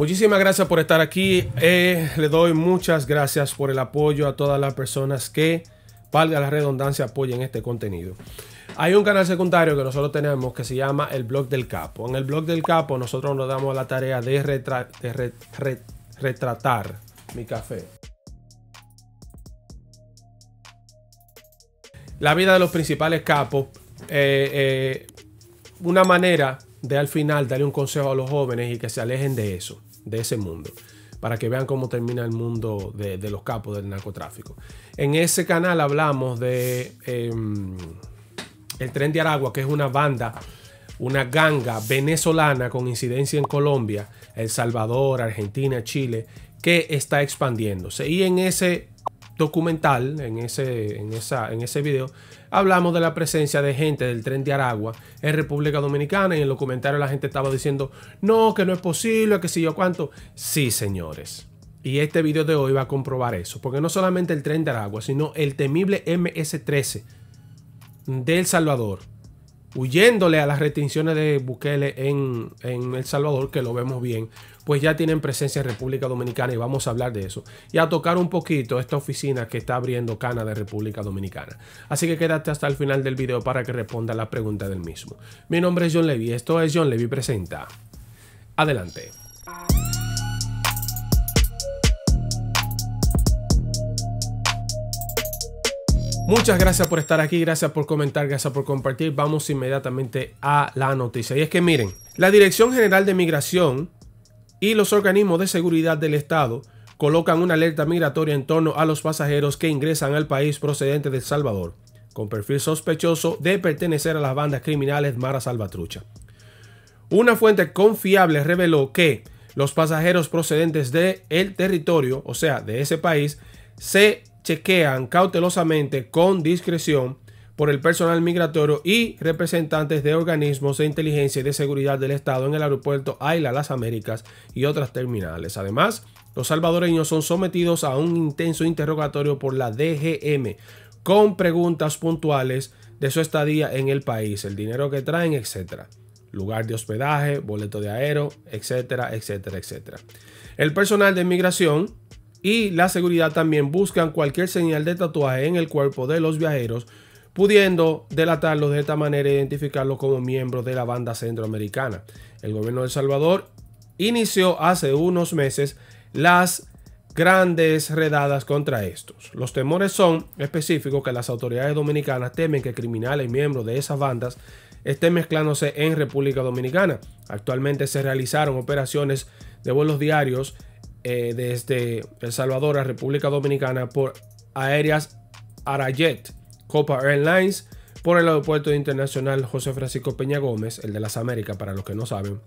Muchísimas gracias por estar aquí. Eh, le doy muchas gracias por el apoyo a todas las personas que, valga la redundancia, apoyen este contenido. Hay un canal secundario que nosotros tenemos que se llama el blog del capo. En el blog del capo nosotros nos damos la tarea de, retratar mi café. La vida de los principales capos. Eh, eh, una manera de al final darle un consejo a los jóvenes y que se alejen de eso, de ese mundo, para que vean cómo termina el mundo de, los capos del narcotráfico. En ese canal hablamos de em, El Tren de Aragua, que es una banda, una ganga venezolana con incidencia en Colombia, El Salvador, Argentina, Chile, que está expandiéndose. Y en ese documental, en ese, en en ese video, hablamos de la presencia de gente del tren de Aragua en República Dominicana y en los comentarios la gente estaba diciendo, no, que no es posible, que si yo cuánto. Sí, señores. Y este video de hoy va a comprobar eso, porque no solamente el tren de Aragua, sino el temible MS-13 de El Salvador, huyéndole a las restricciones de Bukele en, en El Salvador, que lo vemos bien, pues ya tienen presencia en República Dominicana y vamos a hablar de eso. Y a tocar un poquito esta oficina que está abriendo Canadá, de República Dominicana. Así que quédate hasta el final del video para que responda la pregunta del mismo. Mi nombre es John Levy, esto es John Levy Presenta. Adelante. Muchas gracias por estar aquí, gracias por comentar, gracias por compartir. Vamos inmediatamente a la noticia. Y es que miren, la Dirección General de Migración y los organismos de seguridad del Estado colocan una alerta migratoria en torno a los pasajeros que ingresan al país procedente de El Salvador, con perfil sospechoso de pertenecer a las bandas criminales Mara Salvatrucha. Una fuente confiable reveló que los pasajeros procedentes del el territorio, o sea, de ese país, se chequean cautelosamente con discreción por el personal migratorio y representantes de organismos de inteligencia y de seguridad del Estado en el aeropuerto Isla Las Américas y otras terminales. Además, los salvadoreños son sometidos a un intenso interrogatorio por la DGM con preguntas puntuales de su estadía en el país, el dinero que traen, etc. Lugar de hospedaje, boleto de aero, etcétera, etcétera, etcétera. El personal de migración y la seguridad también buscan cualquier señal de tatuaje en el cuerpo de los viajeros pudiendo delatarlos de esta manera e identificarlos como miembros de la banda centroamericana. El gobierno de El Salvador inició hace unos meses las grandes redadas contra estos. Los temores son específicos que las autoridades dominicanas temen que criminales y miembros de esas bandas estén mezclándose en República Dominicana. Actualmente se realizaron operaciones de vuelos diarios eh, desde El Salvador a República Dominicana por aéreas Arayet Copa Airlines por el Aeropuerto Internacional José Francisco Peña Gómez, el de las Américas para los que no saben.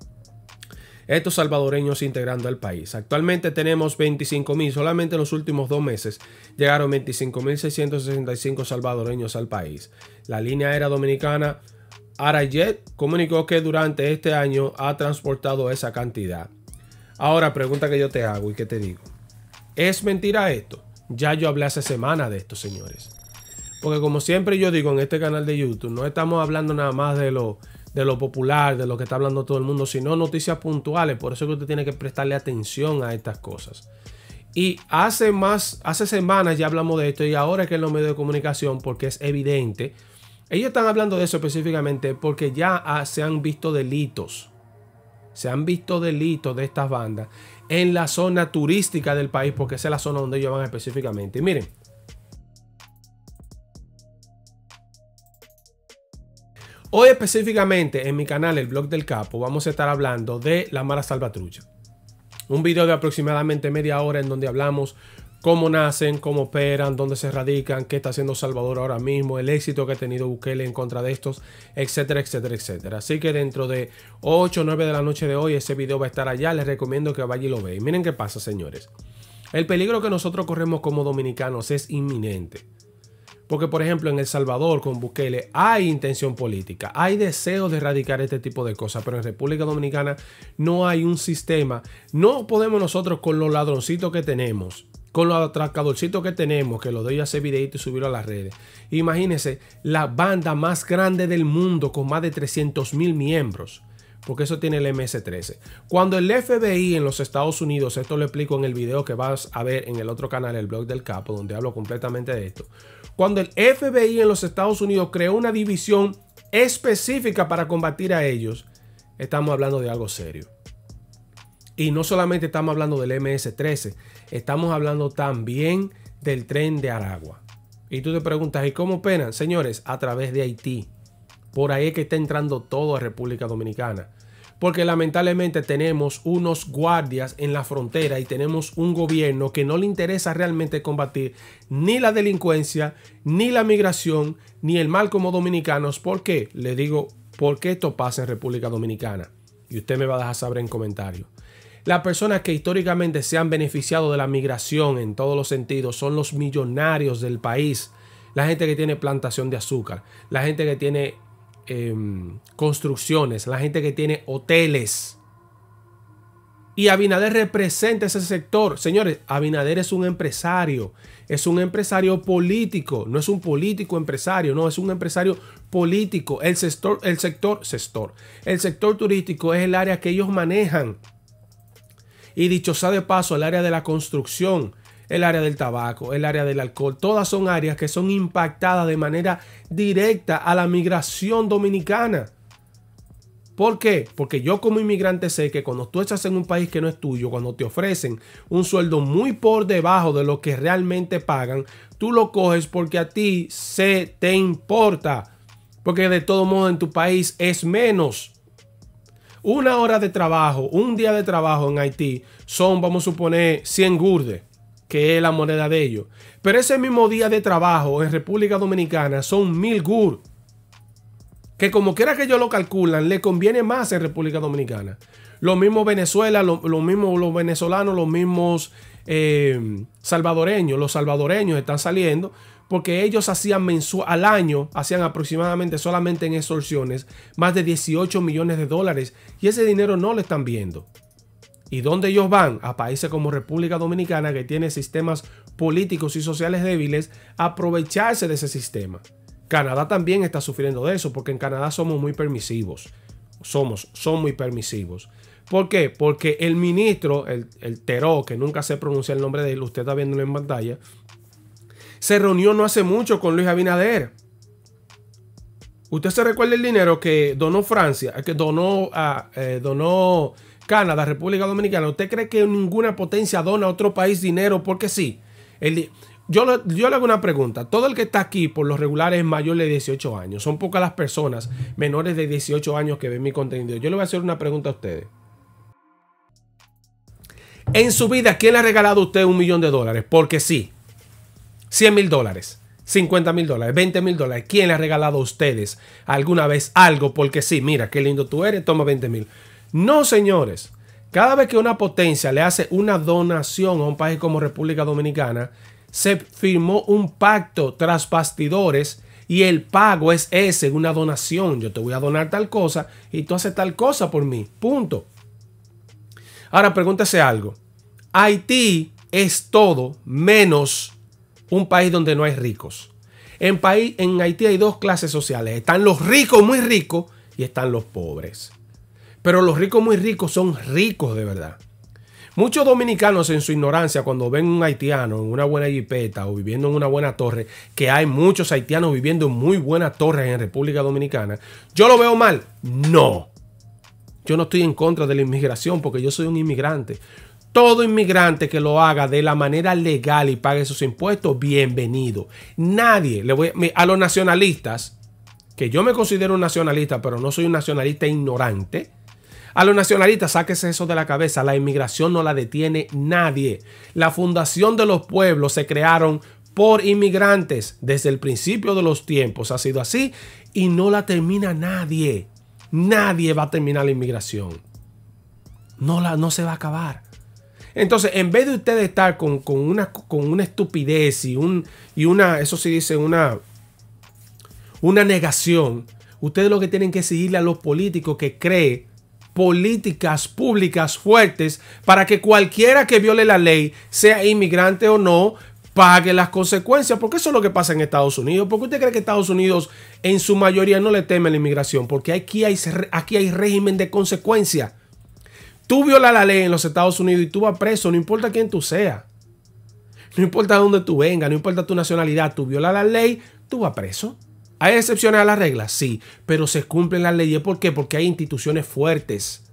Estos salvadoreños integrando al país. Actualmente tenemos 25.000, solamente en los últimos dos meses llegaron 25.665 salvadoreños al país. La línea aérea dominicana Arayet comunicó que durante este año ha transportado esa cantidad. Ahora, pregunta que yo te hago y que te digo. ¿Es mentira esto? Ya yo hablé hace semana de esto, señores. Porque como siempre yo digo en este canal de YouTube, no estamos hablando nada más de lo, de lo popular, de lo que está hablando todo el mundo, sino noticias puntuales. Por eso es que usted tiene que prestarle atención a estas cosas. Y hace más, hace semanas ya hablamos de esto y ahora es que en los medios de comunicación, porque es evidente, ellos están hablando de eso específicamente porque ya ah, se han visto delitos. Se han visto delitos de estas bandas en la zona turística del país, porque esa es la zona donde ellos van específicamente. miren, Hoy específicamente en mi canal, el blog del capo, vamos a estar hablando de la mala salvatrucha. Un video de aproximadamente media hora en donde hablamos cómo nacen, cómo operan, dónde se radican, qué está haciendo Salvador ahora mismo, el éxito que ha tenido Bukele en contra de estos, etcétera, etcétera, etcétera. Así que dentro de 8 o 9 de la noche de hoy ese video va a estar allá, les recomiendo que vayan y lo vean. Miren qué pasa, señores. El peligro que nosotros corremos como dominicanos es inminente. Porque, por ejemplo, en El Salvador con Bukele hay intención política, hay deseo de erradicar este tipo de cosas, pero en República Dominicana no hay un sistema. No podemos nosotros con los ladroncitos que tenemos, con los atracadorcitos que tenemos, que lo doy a hacer videito y subirlo a las redes. Imagínense la banda más grande del mundo con más de 300 mil miembros porque eso tiene el MS-13. Cuando el FBI en los Estados Unidos, esto lo explico en el video que vas a ver en el otro canal, el blog del capo, donde hablo completamente de esto, cuando el FBI en los Estados Unidos creó una división específica para combatir a ellos, estamos hablando de algo serio. Y no solamente estamos hablando del MS-13, estamos hablando también del tren de Aragua. Y tú te preguntas, ¿y cómo penan? Señores, a través de Haití. Por ahí es que está entrando todo a República Dominicana porque lamentablemente tenemos unos guardias en la frontera y tenemos un gobierno que no le interesa realmente combatir ni la delincuencia, ni la migración, ni el mal como dominicanos. ¿Por qué? Le digo, porque esto pasa en República Dominicana? Y usted me va a dejar saber en comentarios. Las personas que históricamente se han beneficiado de la migración en todos los sentidos son los millonarios del país. La gente que tiene plantación de azúcar, la gente que tiene Em, construcciones, la gente que tiene hoteles. Y Abinader representa ese sector. Señores, Abinader es un empresario, es un empresario político, no es un político empresario, no, es un empresario político. El sector, el sector, sector, el sector turístico es el área que ellos manejan. Y dicho sea de paso, el área de la construcción, el área del tabaco, el área del alcohol, todas son áreas que son impactadas de manera directa a la migración dominicana. ¿Por qué? Porque yo como inmigrante sé que cuando tú estás en un país que no es tuyo, cuando te ofrecen un sueldo muy por debajo de lo que realmente pagan, tú lo coges porque a ti se te importa. Porque de todo modo en tu país es menos. Una hora de trabajo, un día de trabajo en Haití son, vamos a suponer, 100 gurdes que es la moneda de ellos. Pero ese mismo día de trabajo en República Dominicana son mil gur. Que como quiera que ellos lo calculan, le conviene más en República Dominicana. Lo mismo Venezuela, lo, mismos mismo los venezolanos, los mismos eh, salvadoreños. Los salvadoreños están saliendo porque ellos hacían mensual, al año, hacían aproximadamente solamente en extorsiones más de 18 millones de dólares. Y ese dinero no lo están viendo. ¿Y dónde ellos van? A países como República Dominicana, que tiene sistemas políticos y sociales débiles, aprovecharse de ese sistema. Canadá también está sufriendo de eso, porque en Canadá somos muy permisivos. Somos, son muy permisivos. ¿Por qué? Porque el ministro, el, el Teró, que nunca se pronuncia el nombre de él, usted está viéndolo en pantalla, se reunió no hace mucho con Luis Abinader. Usted se recuerda el dinero que donó Francia, que donó, a, eh, donó Canadá, República Dominicana, ¿usted cree que ninguna potencia dona a otro país dinero porque sí? yo, le hago una pregunta. Todo el que está aquí por los regulares mayor de 18 años. Son pocas las personas menores de 18 años que ven mi contenido. Yo le voy a hacer una pregunta a ustedes. En su vida, ¿quién le ha regalado a usted un millón de dólares? Porque sí. 100 mil dólares. 50 mil dólares, 20 mil dólares. ¿Quién le ha regalado a ustedes alguna vez algo? Porque sí, mira, qué lindo tú eres, toma 20 mil. No, señores. Cada vez que una potencia le hace una donación a un país como República Dominicana, se firmó un pacto tras bastidores y el pago es ese, una donación. Yo te voy a donar tal cosa y tú haces tal cosa por mí. Punto. Ahora pregúntese algo. Haití es todo menos un país donde no hay ricos. En, país, en Haití hay dos clases sociales. Están los ricos, muy ricos, y están los pobres. Pero los ricos muy ricos son ricos de verdad. Muchos dominicanos en su ignorancia, cuando ven un haitiano en una buena jipeta o viviendo en una buena torre, que hay muchos haitianos viviendo en muy buenas torres en República Dominicana, yo lo veo mal. No. Yo no estoy en contra de la inmigración porque yo soy un inmigrante. Todo inmigrante que lo haga de la manera legal y pague sus impuestos, bienvenido. Nadie le voy a, a los nacionalistas, que yo me considero un nacionalista, pero no soy un nacionalista ignorante a los nacionalistas, sáquese eso de la cabeza. La inmigración no la detiene nadie. La fundación de los pueblos se crearon por inmigrantes desde el principio de los tiempos. Ha sido así y no la termina nadie. Nadie va a terminar la inmigración. No, la, no se va a acabar. Entonces, en vez de ustedes estar con, una, con una estupidez y, un, y una, eso sí dice, una, una negación, ustedes lo que tienen que seguirle a los políticos que creen políticas públicas fuertes para que cualquiera que viole la ley, sea inmigrante o no, pague las consecuencias, porque eso es lo que pasa en Estados Unidos. ¿Por qué usted cree que Estados Unidos en su mayoría no le teme la inmigración? Porque aquí hay, aquí hay régimen de consecuencia. Tú violas la ley en los Estados Unidos y tú vas preso, no importa quién tú seas. No importa de dónde tú vengas, no importa tu nacionalidad, tú violas la ley, tú vas preso. ¿Hay excepciones a las reglas? Sí, pero se cumplen las leyes. ¿Por qué? Porque hay instituciones fuertes.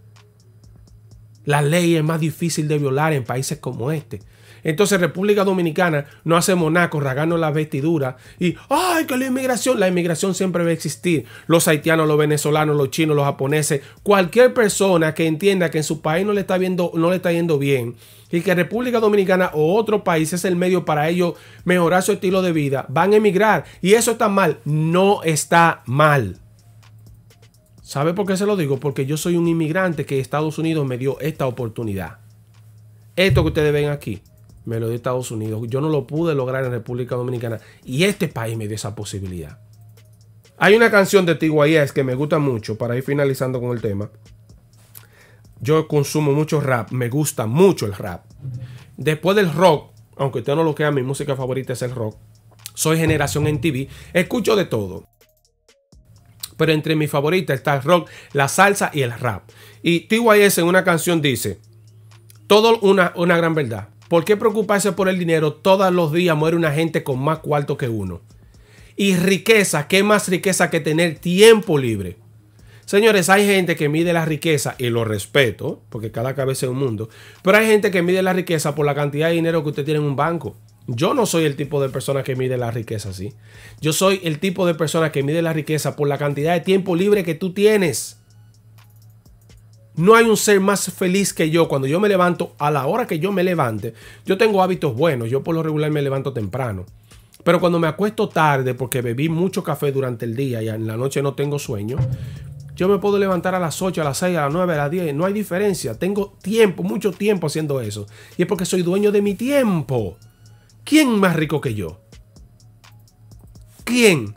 La ley es más difícil de violar en países como este. Entonces República Dominicana no hace Monaco, la vestidura y, ay, que la inmigración, la inmigración siempre va a existir. Los haitianos, los venezolanos, los chinos, los japoneses, cualquier persona que entienda que en su país no le está, viendo, no le está yendo bien y que República Dominicana o otro país es el medio para ellos mejorar su estilo de vida, van a emigrar. Y eso está mal. No está mal. ¿Sabe por qué se lo digo? Porque yo soy un inmigrante que Estados Unidos me dio esta oportunidad. Esto que ustedes ven aquí me lo dio Estados Unidos. Yo no lo pude lograr en República Dominicana y este país me dio esa posibilidad. Hay una canción de T.Y.S. que me gusta mucho para ir finalizando con el tema. Yo consumo mucho rap, me gusta mucho el rap. Después del rock, aunque usted no lo crea, mi música favorita es el rock. Soy generación en TV, escucho de todo. Pero entre mis favoritas está el rock, la salsa y el rap. Y TYS en una canción dice, todo una, una gran verdad. ¿Por qué preocuparse por el dinero? Todos los días muere una gente con más cuarto que uno. Y riqueza, ¿qué más riqueza que tener tiempo libre? Señores, hay gente que mide la riqueza, y lo respeto, porque cada cabeza es un mundo, pero hay gente que mide la riqueza por la cantidad de dinero que usted tiene en un banco. Yo no soy el tipo de persona que mide la riqueza así. Yo soy el tipo de persona que mide la riqueza por la cantidad de tiempo libre que tú tienes. No hay un ser más feliz que yo cuando yo me levanto a la hora que yo me levante. Yo tengo hábitos buenos, yo por lo regular me levanto temprano. Pero cuando me acuesto tarde porque bebí mucho café durante el día y en la noche no tengo sueño, yo me puedo levantar a las 8, a las 6, a las 9, a las 10. No hay diferencia. Tengo tiempo, mucho tiempo haciendo eso. Y es porque soy dueño de mi tiempo. ¿Quién más rico que yo? ¿Quién?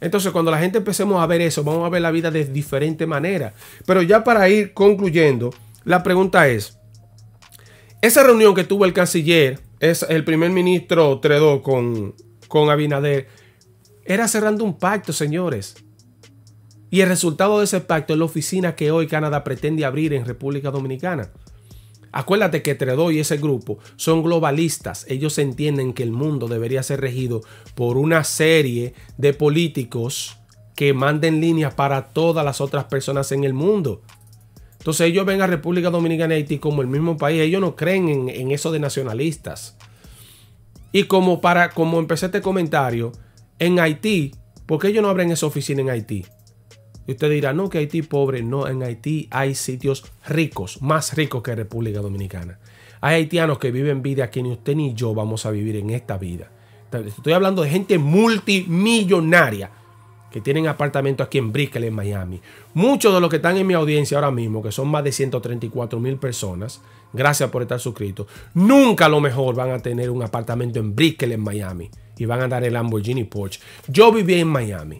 Entonces, cuando la gente empecemos a ver eso, vamos a ver la vida de diferente manera. Pero ya para ir concluyendo, la pregunta es, esa reunión que tuvo el canciller, el primer ministro Trudeau con, con Abinader, era cerrando un pacto, señores. Y el resultado de ese pacto es la oficina que hoy Canadá pretende abrir en República Dominicana. Acuérdate que Tredo y ese grupo son globalistas. Ellos entienden que el mundo debería ser regido por una serie de políticos que manden líneas para todas las otras personas en el mundo. Entonces ellos ven a República Dominicana y Haití como el mismo país. Ellos no creen en, eso de nacionalistas. Y como para, como empecé este comentario, en Haití, ¿por qué ellos no abren esa oficina en Haití? Y usted dirá, no, que Haití pobre. No, en Haití hay sitios ricos, más ricos que República Dominicana. Hay haitianos que viven vida que ni usted ni yo vamos a vivir en esta vida. Estoy hablando de gente multimillonaria que tienen apartamentos aquí en Brickell, en Miami. Muchos de los que están en mi audiencia ahora mismo, que son más de 134 mil personas, gracias por estar suscritos, nunca a lo mejor van a tener un apartamento en Brickell, en Miami. Y van a dar el Lamborghini Porsche. Yo viví en Miami.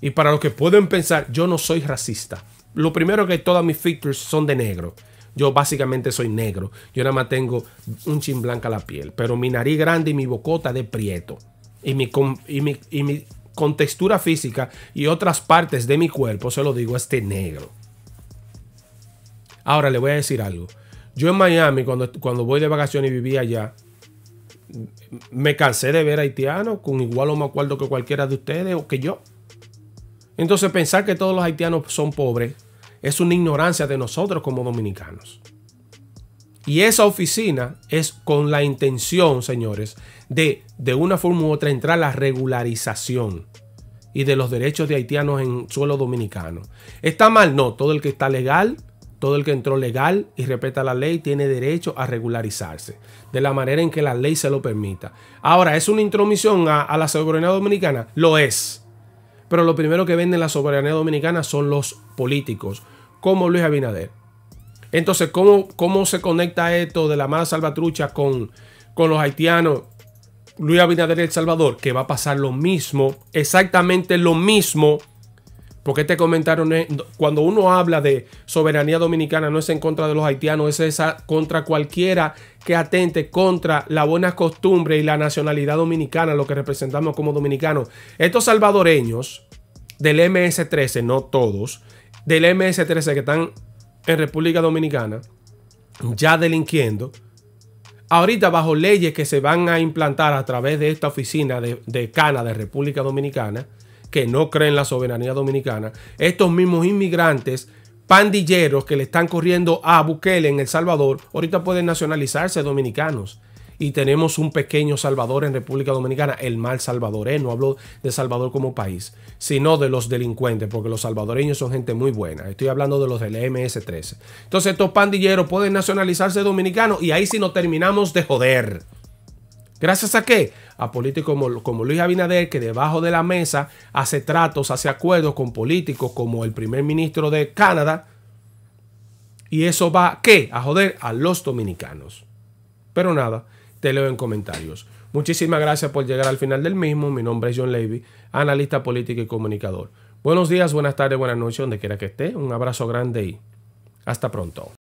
Y para los que pueden pensar, yo no soy racista. Lo primero que todas mis features son de negro. Yo básicamente soy negro. Yo nada más tengo un chin blanca la piel. Pero mi nariz grande y mi bocota de prieto. Y mi, y mi, y mi contextura física y otras partes de mi cuerpo, se lo digo, es este negro. Ahora le voy a decir algo. Yo en Miami, cuando, cuando voy de vacaciones y vivía allá, me cansé de ver haitiano con igual o más acuerdo que cualquiera de ustedes o que yo. Entonces pensar que todos los haitianos son pobres es una ignorancia de nosotros como dominicanos. Y esa oficina es con la intención, señores, de de una forma u otra entrar la regularización y de los derechos de haitianos en suelo dominicano. ¿Está mal? No, todo el que está legal, todo el que entró legal y respeta la ley tiene derecho a regularizarse de la manera en que la ley se lo permita. Ahora, ¿es una intromisión a, la soberanía dominicana? Lo es. Pero lo primero que venden la soberanía dominicana son los políticos, como Luis Abinader. Entonces, ¿cómo, cómo se conecta esto de la mala salvatrucha con, con los haitianos? Luis Abinader y El Salvador, que va a pasar lo mismo, exactamente lo mismo porque este comentario, cuando uno habla de soberanía dominicana, no es en contra de los haitianos, es esa contra cualquiera que atente contra la buena costumbre y la nacionalidad dominicana, lo que representamos como dominicanos. Estos salvadoreños del MS-13, no todos, del MS-13 que están en República Dominicana, ya delinquiendo, ahorita bajo leyes que se van a implantar a través de esta oficina de, de Cana de República Dominicana, que no creen la soberanía dominicana, estos mismos inmigrantes pandilleros que le están corriendo a Bukele en El Salvador, ahorita pueden nacionalizarse dominicanos. Y tenemos un pequeño Salvador en República Dominicana, el mal salvadoreño. No hablo de Salvador como país, sino de los delincuentes, porque los salvadoreños son gente muy buena. Estoy hablando de los del MS-13. Entonces estos pandilleros pueden nacionalizarse dominicanos y ahí sí nos terminamos de joder. ¿Gracias a qué? a políticos como, Luis Abinader, que debajo de la mesa hace tratos, hace acuerdos con políticos como el primer ministro de Canadá. Y eso va, ¿qué? A joder a los dominicanos. Pero nada, te leo en comentarios. Muchísimas gracias por llegar al final del mismo. Mi nombre es John Levy, analista político y comunicador. Buenos días, buenas tardes, buenas noches, donde quiera que esté. Un abrazo grande y hasta pronto.